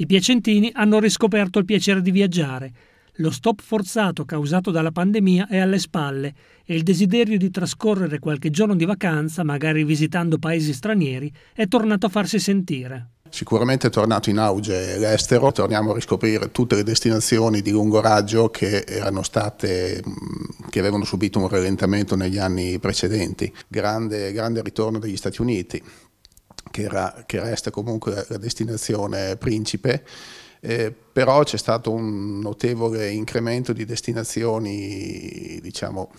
I piacentini hanno riscoperto il piacere di viaggiare. Lo stop forzato causato dalla pandemia è alle spalle e il desiderio di trascorrere qualche giorno di vacanza, magari visitando paesi stranieri, è tornato a farsi sentire. Sicuramente è tornato in auge l'estero, torniamo a riscoprire tutte le destinazioni di lungo raggio che erano state, che avevano subito un rallentamento negli anni precedenti. Grande, grande ritorno degli Stati Uniti, che, era, che resta comunque la destinazione principe, eh, però c'è stato un notevole incremento di destinazioni, diciamo,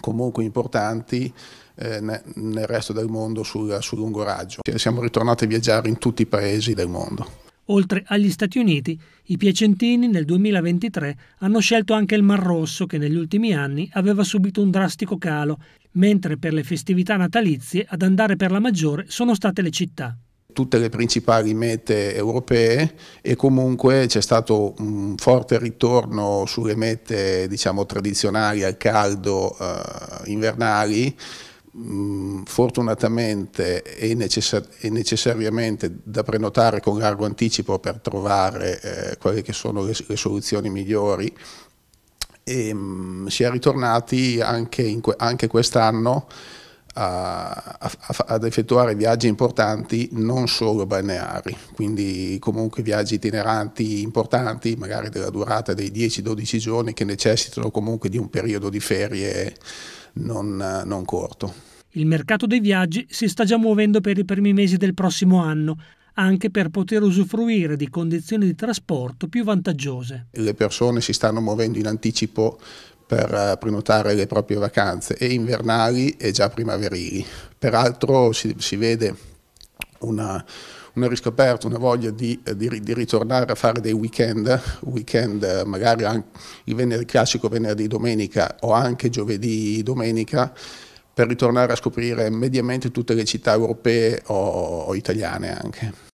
comunque importanti eh, nel resto del mondo sul, sul lungo raggio. Siamo ritornati a viaggiare in tutti i paesi del mondo. Oltre agli Stati Uniti, i piacentini nel 2023 hanno scelto anche il Mar Rosso che negli ultimi anni aveva subito un drastico calo, mentre per le festività natalizie ad andare per la maggiore sono state le città tutte le principali mete europee e comunque c'è stato un forte ritorno sulle mete diciamo, tradizionali al caldo eh, invernali mh, mm, fortunatamente e, necessar e, necessariamente da prenotare con largo anticipo per trovare eh, quelle che sono le, le soluzioni migliori. E, ehm, mh, si è ritornati anche, que anche quest'anno ad effettuare viaggi importanti non solo balneari, quindi comunque viaggi itineranti importanti, magari della durata dei 10-12 giorni, che necessitano comunque di un periodo di ferie non, eh, non corto. Il mercato dei viaggi si sta già muovendo per i primi mesi del prossimo anno, anche per poter usufruire di condizioni di trasporto più vantaggiose. Le persone si stanno muovendo in anticipo per eh, prenotare le proprie vacanze e invernali e già primaverili. Peraltro si, si vede una, una riscoperta, una voglia di, eh, di, di, ritornare a fare dei weekend, weekend eh, magari anche il, venerdì, il classico venerdì domenica o anche giovedì domenica, per ritornare a scoprire mediamente tutte le città europee o, o italiane anche.